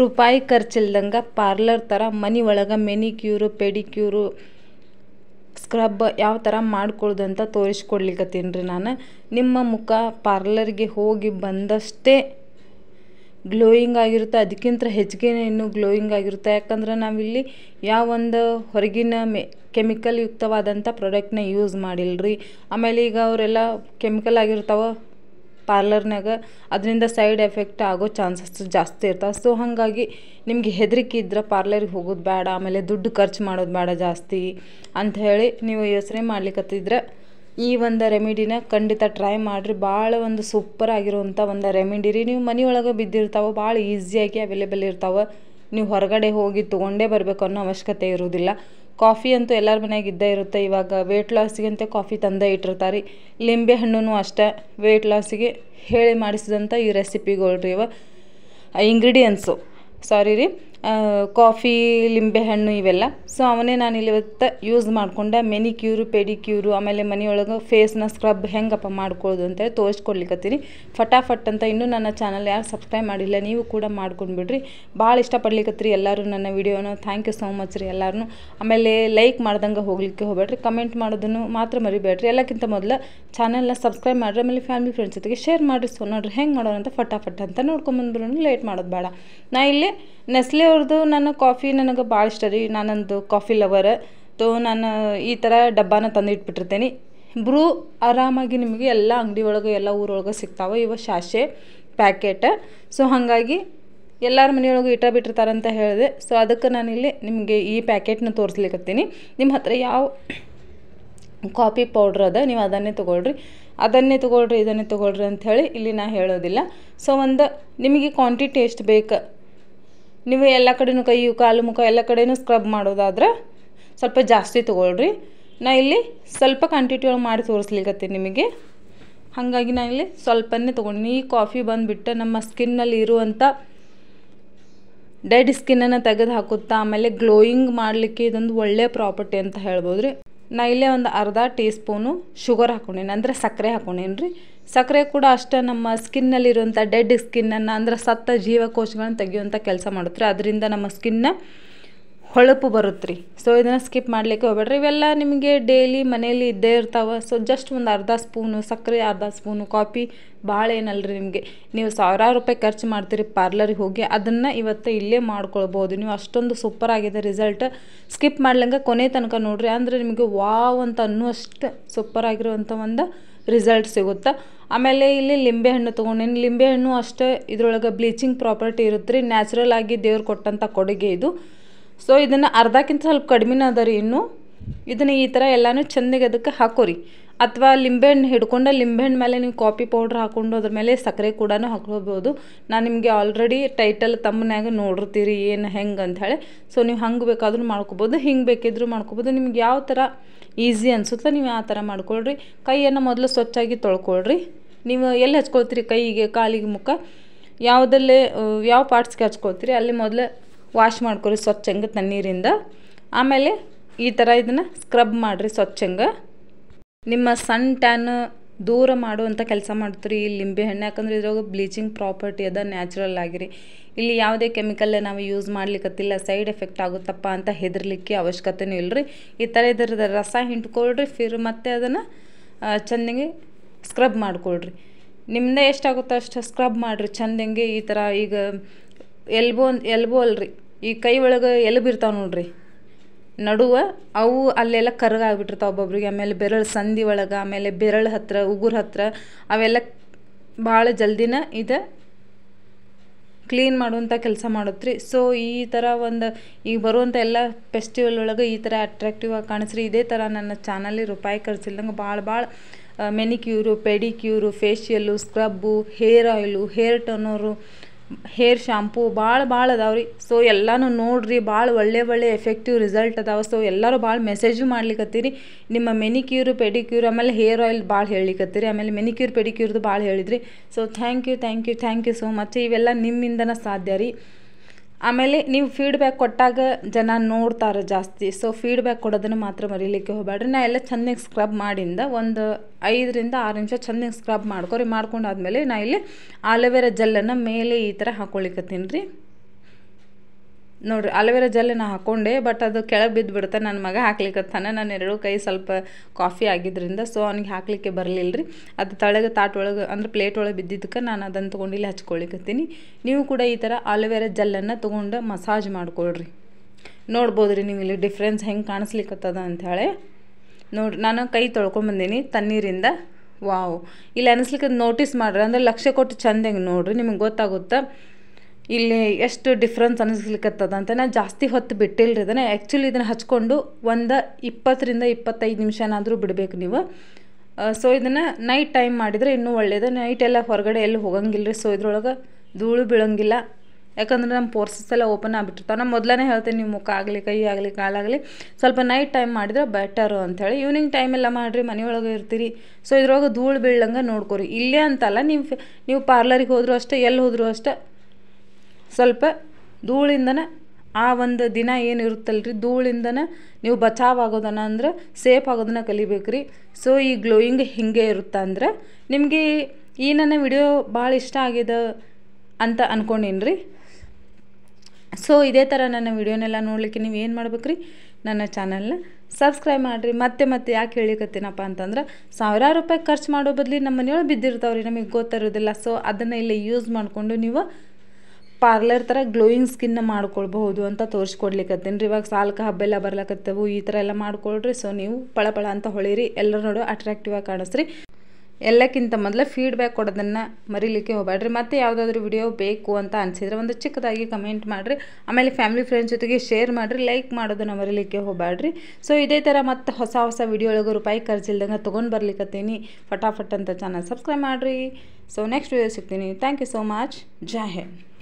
ರೂಪಾಯಿ ಖರ್ಚಿಲ್ದಂಗ ಪಾರ್ಲರ್ ತರ ಮನಿ ಒಳಗ ಮೆನಿಕ್ಯೂರ್ ಪೆಡಿಕ್ಯೂರ್ ಸ್ಕ್ರಬ್ ಯಾವ ಥರ ಮಾಡ್ಕೊಳ್ಳೋದು ಅಂತ ತೋರಿಸ್ಕೊಡ್ಲಿಕ್ಕತ್ತೀನಿ ರೀ ನಾನು ನಿಮ್ಮ ಮುಖ ಪಾರ್ಲರ್ಗೆ ಹೋಗಿ ಬಂದಷ್ಟೇ ಗ್ಲೋಯಿಂಗ್ ಆಗಿರುತ್ತೆ ಅದಕ್ಕಿಂತ ಹೆಚ್ಚಿಗೆ ಇನ್ನೂ ಗ್ಲೋಯಿಂಗ್ ಆಗಿರುತ್ತೆ ಯಾಕಂದ್ರೆ ನಾವಿಲ್ಲಿ ಒಂದು ಹೊರಗಿನ ಮೆ ಕೆಮಿಕಲ್ ಯುಕ್ತವಾದಂಥ ಪ್ರಾಡಕ್ಟ್ನ ಯೂಸ್ ಮಾಡಿಲ್ಲ ರೀ ಆಮೇಲೆ ಈಗ ಅವರೆಲ್ಲ ಕೆಮಿಕಲ್ ಆಗಿರ್ತಾವೆ ಪಾರ್ಲರ್ನಾಗ ಅದರಿಂದ ಸೈಡ್ ಎಫೆಕ್ಟ್ ಆಗೋ ಚಾನ್ಸಸ್ ಜಾಸ್ತಿ ಇರ್ತವೆ ಸೊ ಹಾಗಾಗಿ ನಿಮಗೆ ಹೆದರಿಕೆ ಇದ್ರೆ ಪಾರ್ಲರಿಗೆ ಹೋಗೋದು ಬೇಡ ಆಮೇಲೆ ದುಡ್ಡು ಖರ್ಚು ಮಾಡೋದು ಬೇಡ ಜಾಸ್ತಿ ಅಂತ ಹೇಳಿ ನೀವು ಯೋಚನೆ ಮಾಡ್ಲಿಕ್ಕತ್ತಿದ್ರೆ ಈ ಒಂದು ರೆಮಿಡಿನ ಖಂಡಿತ ಟ್ರೈ ಮಾಡಿರಿ ಭಾಳ ಒಂದು ಸೂಪರ್ ಆಗಿರುವಂಥ ಒಂದು ರೆಮಿಡಿ ರೀ ನೀವು ಮನೆಯೊಳಗೆ ಬಿದ್ದಿರ್ತಾವೆ ಭಾಳ ಈಸಿಯಾಗಿ ಅವೈಲೇಬಲ್ ಇರ್ತಾವೆ ನೀವು ಹೊರಗಡೆ ಹೋಗಿ ತೊಗೊಂಡೇ ಬರಬೇಕು ಅನ್ನೋ ಅವಶ್ಯಕತೆ ಇರೋದಿಲ್ಲ ಕಾಫಿ ಅಂತೂ ಎಲ್ಲರ ಮನೆಯಾಗ ಇದ್ದೇ ಇರುತ್ತೆ ಇವಾಗ ವೆಯ್ಟ್ ಲಾಸ್ಗೆ ಅಂತ ಕಾಫಿ ತಂದೇ ಇಟ್ಟಿರ್ತಾರೆ ಲಿಂಬೆ ಹಣ್ಣು ಅಷ್ಟೇ ವೆಯ್ಟ್ ಲಾಸಿಗೆ ಹೇಳಿ ಮಾಡಿಸಿದಂಥ ಈ ರೆಸಿಪಿಗಳು ರೀ ಇವ ಇಂಗ್ರೀಡಿಯೆಂಟ್ಸು ಸಾರಿ ರೀ ಕಾಫಿ ಲಿಂಬೆಹಣ್ಣು ಇವೆಲ್ಲ ಸೊ ಅವನೇ ನಾನು ಇವತ್ತು ಯೂಸ್ ಮಾಡಿಕೊಂಡೆ ಪೆಡಿ ಕ್ಯೂರು ಆಮೇಲೆ ಮನೆಯೊಳಗೆ ಫೇಸ್ನ ಸ್ಕ್ರಬ್ ಹೆಂಗಪ್ಪ ಮಾಡ್ಕೊಳ್ಳೋದು ಅಂತೇಳಿ ತೋರಿಸ್ಕೊಳ್ಲಿಕ್ಕತ್ತೀನಿ ಫಟಾಫಟ್ ಅಂತ ಇನ್ನೂ ನನ್ನ ಚಾನಲ್ ಯಾರು ಸಬ್ಸ್ಕ್ರೈಬ್ ಮಾಡಿಲ್ಲ ನೀವು ಕೂಡ ಮಾಡ್ಕೊಂಡ್ಬಿಡ್ರಿ ಭಾಳ ಇಷ್ಟಪಡ್ಲಿಕ್ಕತ್ತೀರಿ ಎಲ್ಲರೂ ನನ್ನ ವಿಡಿಯೋನ ಥ್ಯಾಂಕ್ ಯು ಸೋ ಮಚ್ ರೀ ಎಲ್ಲರೂ ಆಮೇಲೆ ಲೈಕ್ ಮಾಡ್ದಂಗೆ ಹೋಗ್ಲಿಕ್ಕೆ ಹೋಗ್ಬೇಡ್ರಿ ಕಮೆಂಟ್ ಮಾಡೋದನ್ನು ಮಾತ್ರ ಮರಿಬೇಡ್ರಿ ಎಲ್ಲಕ್ಕಿಂತ ಮೊದಲು ಚಾನಲ್ನ ಸಬ್ಸ್ಕ್ರೈಬ್ ಮಾಡಿರಿ ಆಮೇಲೆ ಫ್ಯಾಮಿಲಿ ಫ್ರೆಂಡ್ಸ್ ಜೊತೆಗೆ ಶೇರ್ ಮಾಡಿರಿ ಸೊ ನೋಡ್ರಿ ಹೆಂಗೆ ಮಾಡೋಣ ಅಂತ ಫಟಾಫಟ್ ಅಂತ ನೋಡ್ಕೊಂಬಂದ್ಬಿಡೋಣ ಲೇಟ್ ಮಾಡೋದು ಬೇಡ ನಾ ಇಲ್ಲಿ ನೆಸ್ಲೆ ಅವ್ರದ್ದು ನನ್ನ ಕಾಫಿ ನನಗೆ ಭಾಳ ಇಷ್ಟ ರೀ ನಾನೊಂದು ಕಾಫಿ ಲವರ್ ತೋ ನಾನು ಈ ಥರ ಡಬ್ಬಾನ ತಂದು ಇಟ್ಬಿಟ್ಟಿರ್ತೀನಿ ಬ್ರೂ ಆರಾಮಾಗಿ ನಿಮಗೆ ಎಲ್ಲ ಅಂಗಡಿ ಒಳಗೆ ಎಲ್ಲ ಊರೊಳಗೆ ಸಿಗ್ತಾವೆ ಇವು ಶಾಶೆ ಪ್ಯಾಕೆಟ್ ಸೊ ಹಾಗಾಗಿ ಎಲ್ಲರ ಮನೆಯೊಳಗೆ ಇಟ ಬಿಟ್ಟಿರ್ತಾರಂತ ಹೇಳಿದೆ ಸೊ ಅದಕ್ಕೆ ನಾನಿಲ್ಲಿ ನಿಮಗೆ ಈ ಪ್ಯಾಕೆಟ್ನ ತೋರಿಸ್ಲಿಕ್ಕತ್ತೀನಿ ನಿಮ್ಮ ಹತ್ರ ಯಾವ ಕಾಫಿ ಪೌಡ್ರ್ ಅದ ನೀವು ಅದನ್ನೇ ತೊಗೊಳ್ರಿ ಅದನ್ನೇ ತೊಗೊಳ್ರಿ ಇದನ್ನೇ ತೊಗೊಳ್ರಿ ಅಂಥೇಳಿ ಇಲ್ಲಿ ನಾ ಹೇಳೋದಿಲ್ಲ ಸೊ ಒಂದು ನಿಮಗೆ ಕ್ವಾಂಟಿಟಿ ಎಷ್ಟು ಬೇಕು ನೀವು ಎಲ್ಲ ಕಡೆಯೂ ಕೈಯು ಕಾಲು ಮುಖ ಎಲ್ಲ ಕಡೆಯೂ ಸ್ಕ್ರಬ್ ಮಾಡೋದಾದ್ರೆ ಸ್ವಲ್ಪ ಜಾಸ್ತಿ ತೊಗೊಳ್ರಿ ನಾ ಇಲ್ಲಿ ಸ್ವಲ್ಪ ಕ್ವಾಂಟಿಟಿ ಒಳಗೆ ಮಾಡಿ ತೋರಿಸ್ಲಿಕ್ಕತ್ತೀನಿ ನಿಮಗೆ ಹಾಗಾಗಿ ನಾ ಇಲ್ಲಿ ಸ್ವಲ್ಪನೇ ತೊಗೊಂಡಿನಿ ಈ ಕಾಫಿ ಬಂದುಬಿಟ್ಟು ನಮ್ಮ ಸ್ಕಿನ್ನಲ್ಲಿ ಇರುವಂಥ ಡೆಡ್ ಸ್ಕಿನ್ನನ್ನು ತೆಗೆದು ಹಾಕುತ್ತಾ ಆಮೇಲೆ ಗ್ಲೋಯಿಂಗ್ ಮಾಡಲಿಕ್ಕೆ ಇದೊಂದು ಒಳ್ಳೆಯ ಪ್ರಾಪರ್ಟಿ ಅಂತ ಹೇಳ್ಬೋದು ರೀ ನಾ ಇಲ್ಲೇ ಒಂದು ಅರ್ಧ ಟೀ ಸ್ಪೂನು ಶುಗರ್ ಹಾಕೊಂಡೇನೆ ಅಂದರೆ ಸಕ್ಕರೆ ಹಾಕೊಂಡೇನಿ ರೀ ಸಕ್ಕರೆ ಕೂಡ ಅಷ್ಟೇ ನಮ್ಮ ಸ್ಕಿನ್ನಲ್ಲಿರುವಂಥ ಡೆಡ್ ಸ್ಕಿನ್ನನ್ನು ಅಂದರೆ ಸತ್ತ ಜೀವಕೋಶಗಳನ್ನು ತೆಗೆಯುವಂಥ ಕೆಲಸ ಮಾಡುತ್ತೆ ಅದರಿಂದ ನಮ್ಮ ಸ್ಕಿನ್ನ ಹೊಳಪು ಬರುತ್ತೆ ರೀ ಸೊ ಇದನ್ನು ಸ್ಕಿಪ್ ಮಾಡಲಿಕ್ಕೆ ಹೋಗ್ಬೇಡ್ರಿ ಇವೆಲ್ಲ ನಿಮಗೆ ಡೈಲಿ ಮನೇಲಿ ಇದ್ದೇ ಇರ್ತಾವೆ ಸೊ ಜಸ್ಟ್ ಒಂದು ಅರ್ಧ ಸ್ಪೂನು ಸಕ್ಕರೆ ಅರ್ಧ ಸ್ಪೂನು ಕಾಫಿ ಭಾಳ ಏನಲ್ರಿ ನಿಮಗೆ ನೀವು ಸಾವಿರಾರು ರೂಪಾಯಿ ಖರ್ಚು ಮಾಡ್ತೀರಿ ಪಾರ್ಲರಿಗೆ ಹೋಗಿ ಅದನ್ನು ಇವತ್ತು ಇಲ್ಲೇ ಮಾಡ್ಕೊಳ್ಬೋದು ನೀವು ಅಷ್ಟೊಂದು ಸೂಪರ್ ಆಗಿದೆ ರಿಸಲ್ಟ್ ಸ್ಕಿಪ್ ಮಾಡ್ಲಂಗೆ ಕೊನೆ ತನಕ ನೋಡಿರಿ ಅಂದರೆ ನಿಮಗೆ ವಾವ್ ಅಂತ ಅನ್ನುವಷ್ಟು ಸೂಪರ್ ಆಗಿರುವಂಥ ಒಂದು ರಿಸಲ್ಟ್ ಸಿಗುತ್ತೆ ಆಮೇಲೆ ಇಲ್ಲಿ ಲಿಂಬೆ ಹಣ್ಣು ತೊಗೊಂಡೇನು ಲಿಂಬೆ ಹಣ್ಣು ಅಷ್ಟೇ ಇದರೊಳಗೆ ಬ್ಲೀಚಿಂಗ್ ಪ್ರಾಪರ್ಟಿ ಇರುತ್ತೆ ರೀ ನ್ಯಾಚುರಲ್ ಆಗಿ ದೇವ್ರು ಕೊಟ್ಟಂಥ ಕೊಡುಗೆ ಇದು ಸೊ ಇದನ್ನು ಅರ್ಧಕ್ಕಿಂತ ಸ್ವಲ್ಪ ಕಡಿಮೆನೇ ಅದ ರೀ ಇನ್ನೂ ಇದನ್ನು ಈ ಥರ ಎಲ್ಲನೂ ಚೆಂದಿಗೆ ಅದಕ್ಕೆ ಹಾಕೋರಿ ಅಥವಾ ಲಿಂಬೆಹಣ್ಣು ಹಿಡ್ಕೊಂಡು ಲಿಂಬೆಹಣ್ಣು ಮೇಲೆ ನೀವು ಕಾಫಿ ಪೌಡ್ರ್ ಹಾಕ್ಕೊಂಡು ಅದ್ರ ಮೇಲೆ ಸಕ್ಕರೆ ಕೂಡ ಹಾಕೋಬೋದು ನಾನು ನಿಮಗೆ ಆಲ್ರೆಡಿ ಟೈಟಲ್ ತಮ್ಮನ್ಯಾಗ ನೋಡಿರ್ತೀರಿ ಏನು ಹೆಂಗೆ ಅಂಥೇಳಿ ಸೊ ನೀವು ಹಂಗೆ ಬೇಕಾದ್ರೂ ಮಾಡ್ಕೋಬೋದು ಹಿಂಗೆ ಬೇಕಿದ್ರೂ ಮಾಡ್ಕೋಬೋದು ನಿಮ್ಗೆ ಯಾವ ಥರ ಈಸಿ ಅನಿಸುತ್ತೋ ನೀವು ಆ ಥರ ಮಾಡ್ಕೊಳ್ರಿ ಕೈಯನ್ನು ಮೊದಲು ಸ್ವಚ್ಛಾಗಿ ತೊಳ್ಕೊಳ್ರಿ ನೀವು ಎಲ್ಲಿ ಹಚ್ಕೊಳ್ತೀರಿ ಕೈಗೆ ಕಾಲಿಗೆ ಮುಖ ಯಾವುದಲ್ಲೇ ಯಾವ ಪಾರ್ಟ್ಸ್ಗೆ ಹಚ್ಕೊಳ್ತೀರಿ ಅಲ್ಲಿ ಮೊದಲು ವಾಶ್ ಮಾಡ್ಕೊಳ್ರಿ ಸ್ವಚ್ಛಂಗೆ ತಣ್ಣೀರಿಂದ ಆಮೇಲೆ ಈ ಥರ ಇದನ್ನು ಸ್ಕ್ರಬ್ ಮಾಡಿರಿ ಸ್ವಚ್ಛಂಗೆ ನಿಮ್ಮ ಸನ್ ಟ್ಯಾನ್ ದೂರ ಮಾಡುವಂಥ ಕೆಲಸ ಮಾಡ್ತೀರಿ ಈ ಲಿಂಬೆ ಹಣ್ಣು ಯಾಕಂದ್ರೆ ಇದ್ರಾಗ ಬ್ಲೀಚಿಂಗ್ ಪ್ರಾಪರ್ಟಿ ಅದ ನ್ಯಾಚುರಲ್ ಆಗಿರಿ ಇಲ್ಲಿ ಯಾವುದೇ ಕೆಮಿಕಲ್ ನಾವು ಯೂಸ್ ಮಾಡ್ಲಿಕ್ಕತ್ತಿಲ್ಲ ಸೈಡ್ ಎಫೆಕ್ಟ್ ಆಗುತ್ತಪ್ಪ ಅಂತ ಹೆದರ್ಲಿಕ್ಕೆ ಅವಶ್ಯಕತೆ ಇಲ್ಲರಿ ಈ ಥರ ಇದ್ರದ್ದು ರಸ ಹಿಂಡ್ಕೊಳ್ರಿ ಫಿರ್ ಮತ್ತೆ ಅದನ್ನು ಚೆಂದಂಗೆ ಸ್ಕ್ರಬ್ ಮಾಡ್ಕೊಳ್ರಿ ನಿಮ್ಮದೇ ಎಷ್ಟಾಗುತ್ತೋ ಅಷ್ಟು ಸ್ಕ್ರಬ್ ಮಾಡಿರಿ ಚೆಂದಂಗೆ ಈ ಥರ ಈಗ ಎಲ್ಬೋ ಎಲ್ಬೋ ಅಲ್ರಿ ಈ ಕೈ ಒಳಗೆ ಎಲ್ಲ ಬಿರ್ತಾವ ನೋಡ್ರಿ ನಡುವೆ ಅವು ಅಲ್ಲೆಲ್ಲ ಆಗಿಬಿಟ್ಟಿರ್ತಾವೆ ಒಬ್ಬೊಬ್ರಿಗೆ ಆಮೇಲೆ ಬೆರಳು ಸಂಧಿ ಒಳಗೆ ಆಮೇಲೆ ಬೆರಳು ಹತ್ತಿರ ಉಗುರು ಹತ್ತಿರ ಅವೆಲ್ಲ ಭಾಳ ಜಲ್ದಿನ ಇದು ಕ್ಲೀನ್ ಮಾಡುವಂಥ ಕೆಲಸ ಮಾಡುತ್ತೆ ರೀ ಸೊ ಈ ಥರ ಒಂದು ಈಗ ಬರುವಂಥ ಎಲ್ಲ ಫೆಸ್ಟಿವಲ್ ಒಳಗೆ ಈ ಥರ ಅಟ್ರಾಕ್ಟಿವ್ ಆಗಿ ಕಾಣಿಸ್ರಿ ಇದೇ ಥರ ನನ್ನ ಚಾನಲ್ಲಿ ರೂಪಾಯಿ ಕರೆಸಿಲ್ದಂಗೆ ಭಾಳ ಭಾಳ manicure pedicure facial scrub hair oil hair toner hair shampoo ಭಾಳ ಭಾಳ ಅದಾವೆ ರೀ ಸೊ ಎಲ್ಲನೂ ನೋಡಿರಿ ಭಾಳ ಒಳ್ಳೆ ಒಳ್ಳೆ ಎಫೆಕ್ಟಿವ್ ರಿಸಲ್ಟ್ ಅದಾವೆ ಸೊ ಎಲ್ಲರೂ ಭಾಳ ಮೆಸೇಜು ಮಾಡ್ಲಿಕ್ಕತ್ತೀರಿ ನಿಮ್ಮ ಮೆನಿಕ್ಯೂರ್ ಪೆಡಿಕ್ಯೂರ್ ಆಮೇಲೆ ಹೇರ್ ಆಯಿಲ್ ಭಾಳ ಹೇಳಿಕತ್ತೀರಿ ಆಮೇಲೆ ಮೆನಿಕ್ಯೂರ್ ಪೆಡಿಕ್ಯೂರ್ದು ಭಾಳ ಹೇಳಿದ್ರಿ so thank you thank you thank you so much ಇವೆಲ್ಲ ನಿಮ್ಮಿಂದನೇ ಸಾಧ್ಯ ರೀ ಆಮೇಲೆ ನೀವು ಫೀಡ್ಬ್ಯಾಕ್ ಕೊಟ್ಟಾಗ ಜನ ನೋಡ್ತಾರೆ ಜಾಸ್ತಿ ಸೊ ಫೀಡ್ಬ್ಯಾಕ್ ಕೊಡೋದನ್ನು ಮಾತ್ರ ಮರೀಲಿಕ್ಕೆ ಹೋಗಬೇಡ್ರಿ ನಾ ಎಲ್ಲ ಚೆನ್ನಾಗಿ ಸ್ಕ್ರಬ್ ಮಾಡಿಂದ ಒಂದು ಐದರಿಂದ ಆರು ನಿಮಿಷ ಚೆನ್ನಾಗಿ ಸ್ಕ್ರಬ್ ಮಾಡ್ಕೊರಿ ಮಾಡ್ಕೊಂಡಾದ್ಮೇಲೆ ನಾ ಇಲ್ಲಿ ಆಲೋವೆರಾ ಜೆಲ್ಲನ್ನು ಮೇಲೆ ಈ ಥರ ಹಾಕ್ಕೊಳಿಕತ್ತೀನಿ ರೀ ನೋಡಿರಿ ಅಲೋವೆರಾ ಜೆಲ್ ನಾ ಹಾಕೊಂಡೆ ಬಟ್ ಅದು ಕೆಳಗೆ ಬಿದ್ದು ಬಿಡುತ್ತೆ ನನ್ನ ಮಗ ಹಾಕ್ಲಿಕ್ಕತ್ತಾನೆ ನಾನು ಎರಡೂ ಕೈ ಸ್ವಲ್ಪ ಕಾಫಿ ಆಗಿದ್ದರಿಂದ ಸೊ ಅವ್ನಿಗೆ ಹಾಕ್ಲಿಕ್ಕೆ ಬರಲಿಲ್ಲ ರೀ ಅದು ತಳಗೆ ತಾಟ್ ಒಳಗೆ ಅಂದ್ರೆ ಪ್ಲೇಟ್ ಒಳಗೆ ಬಿದ್ದಿದ್ದಕ್ಕೆ ನಾನು ಅದನ್ನು ತೊಗೊಂಡು ಇಲ್ಲಿ ಹಚ್ಕೊಳಿಕತ್ತೀನಿ ನೀವು ಕೂಡ ಈ ಥರ ಅಲೋವೆರಾ ಜೆಲ್ಲನ್ನು ತೊಗೊಂಡು ಮಸಾಜ್ ಮಾಡ್ಕೊಳ್ರಿ ನೋಡ್ಬೋದು ರೀ ನೀವು ಇಲ್ಲಿ ಡಿಫ್ರೆನ್ಸ್ ಹೆಂಗೆ ಕಾಣಿಸ್ಲಿಕ್ಕತ್ತದ ಅಂಥೇಳಿ ನೋಡಿ ನಾನು ಕೈ ತೊಳ್ಕೊಂಡ್ಬಂದೀನಿ ತಣ್ಣೀರಿಂದ ವಾವ್ ಇಲ್ಲಿ ಅನಿಸ್ಲಿಕ್ಕೆ ನೋಟಿಸ್ ಮಾಡ್ರಿ ಅಂದ್ರೆ ಲಕ್ಷ್ಯ ಕೊಟ್ಟು ಚಂದ ಹೆಂಗೆ ನೋಡ್ರಿ ನಿಮಗೆ ಗೊತ್ತಾಗುತ್ತೆ ಇಲ್ಲಿ ಎಷ್ಟು ಡಿಫ್ರೆನ್ಸ್ ಅನಿಸ್ಲಿಕ್ಕತ್ತದ ಅಂತ ನಾನು ಜಾಸ್ತಿ ಹೊತ್ತು ಬಿಟ್ಟಿಲ್ಲ ರೀ ಅದನ್ನು ಆ್ಯಕ್ಚುಲಿ ಇದನ್ನು ಹಚ್ಕೊಂಡು ಒಂದು ಇಪ್ಪತ್ತರಿಂದ ಇಪ್ಪತ್ತೈದು ನಿಮಿಷನಾದರೂ ಬಿಡಬೇಕು ನೀವು ಸೊ ಇದನ್ನು ನೈಟ್ ಟೈಮ್ ಮಾಡಿದರೆ ಇನ್ನೂ ಒಳ್ಳೆಯದು ನೈಟ್ ಎಲ್ಲ ಹೊರಗಡೆ ಎಲ್ಲೂ ಹೋಗಂಗಿಲ್ಲ ರೀ ಸೊ ಇದ್ರೊಳಗೆ ಧೂಳು ಬೀಳಂಗಿಲ್ಲ ಯಾಕಂದ್ರೆ ನಮ್ಮ ಪೋರ್ಸಸ್ ಎಲ್ಲ ಓಪನ್ ಆಗಿಬಿಟ್ಟಿರ್ತಾವೆ ನಾನು ಮೊದಲನೇ ಹೇಳ್ತೇನೆ ನಿಮ್ಮ ಮುಖ ಆಗಲಿ ಕೈ ಆಗಲಿ ಕಾಲಾಗಲಿ ಸ್ವಲ್ಪ ನೈಟ್ ಟೈಮ್ ಮಾಡಿದ್ರೆ ಬೆಟರು ಅಂಥೇಳಿ ಈವ್ನಿಂಗ್ ಟೈಮೆಲ್ಲ ಮಾಡಿರಿ ಮನೆಯೊಳಗೆ ಇರ್ತೀರಿ ಸೊ ಇದ್ರೊಳಗೆ ಧೂಳು ಬೀಳಂಗೆ ನೋಡ್ಕೊರಿ ಇಲ್ಲೇ ಅಂತಲ್ಲ ನೀವು ನೀವು ಪಾರ್ಲರಿಗೆ ಹೋದರೂ ಅಷ್ಟೇ ಎಲ್ಲಿ ಹೋದರೂ ಅಷ್ಟೇ ಸ್ವಲ್ಪ ಧೂಳಿಂದನೇ ಆ ಒಂದು ದಿನ ಏನು ರೀ ಧೂಳಿಂದನೇ ನೀವು ಬಚಾವ್ ಆಗೋದನ್ನ ಅಂದ್ರೆ ಸೇಫ್ ಆಗೋದನ್ನ ಕಲಿಬೇಕು ರೀ ಸೊ ಈ ಗ್ಲೋಯಿಂಗ್ ಹಿಂಗೆ ಇರುತ್ತೆ ಅಂದ್ರೆ ನಿಮಗೆ ಈ ನನ್ನ ವಿಡಿಯೋ ಭಾಳ ಇಷ್ಟ ಆಗಿದೆ ಅಂತ ಅಂದ್ಕೊಂಡಿನಿ ರೀ ಸೊ ಇದೇ ಥರ ನನ್ನ ವಿಡಿಯೋನೆಲ್ಲ ನೋಡಲಿಕ್ಕೆ ನೀವು ಏನು ಮಾಡ್ಬೇಕು ರೀ ನನ್ನ ಚಾನಲ್ನ ಸಬ್ಸ್ಕ್ರೈಬ್ ಮಾಡಿರಿ ಮತ್ತೆ ಮತ್ತೆ ಯಾಕೆ ಹೇಳಿಕತ್ತೀನಪ್ಪ ಅಂತಂದ್ರೆ ಸಾವಿರಾರು ರೂಪಾಯಿ ಖರ್ಚು ಮಾಡೋ ಬದಲಿ ನಮ್ಮ ಮನೆಯೊಳಗೆ ಬಿದ್ದಿರ್ತಾವ್ರಿ ನಮಗೆ ಗೊತ್ತಿರೋದಿಲ್ಲ ಸೊ ಅದನ್ನು ಇಲ್ಲಿ ಯೂಸ್ ಮಾಡಿಕೊಂಡು ನೀವು ಪಾರ್ಲರ್ ಥರ ಗ್ಲೋಯಿಂಗ್ ಸ್ಕಿನ್ನ ಮಾಡ್ಕೊಳ್ಬಹುದು ಅಂತ ತೋರಿಸ್ಕೊಡ್ಲಿಕ್ಕೆ ರೀ ಇವಾಗ ಸಾಲ್ಕ ಹಬ್ಬೆಲ್ಲ ಬರ್ಲಕತ್ತವು ಈ ಥರ ಎಲ್ಲ ಮಾಡ್ಕೊಳ್ರಿ ಸೊ ನೀವು ಪಳಪಳ ಅಂತ ಹೊಳೀರಿ ಎಲ್ಲರೂ ನೋಡು ಅಟ್ರಾಕ್ಟಿವ್ ಆಗಿ ಕಾಣಿಸ್ರಿ ಎಲ್ಲಕ್ಕಿಂತ ಮೊದಲು ಫೀಡ್ಬ್ಯಾಕ್ ಕೊಡೋದನ್ನು ಮರಿಲಿಕ್ಕೆ ಹೋಗಬೇಡ್ರಿ ಮತ್ತು ಯಾವುದಾದ್ರೂ ವಿಡಿಯೋ ಬೇಕು ಅಂತ ಅನಿಸಿದ್ರೆ ಒಂದು ಚಿಕ್ಕದಾಗಿ ಕಮೆಂಟ್ ಮಾಡಿರಿ ಆಮೇಲೆ ಫ್ಯಾಮಿಲಿ ಫ್ರೆಂಡ್ಸ್ ಜೊತೆಗೆ ಶೇರ್ ಮಾಡಿರಿ ಲೈಕ್ ಮಾಡೋದನ್ನು ಮರಿಲಿಕ್ಕೆ ಹೋಗಬೇಡ್ರಿ ಸೊ ಇದೇ ಥರ ಮತ್ತು ಹೊಸ ಹೊಸ ವಿಡಿಯೋ ಒಳಗೆ ರೂಪಾಯಿ ಖರ್ಚಿಲ್ದಂಗೆ ತೊಗೊಂಡು ಬರ್ಲಿಕ್ಕತ್ತೀನಿ ಫಟಾಫಟ್ ಅಂತ ಚಾನಲ್ ಸಬ್ಸ್ಕ್ರೈಬ್ ಮಾಡಿರಿ ಸೊ ನೆಕ್ಸ್ಟ್ ವಿಡಿಯೋ ಸಿಗ್ತೀನಿ ಥ್ಯಾಂಕ್ ಯು ಸೋ ಮಚ್ ಜೈ ಹಿಂದ್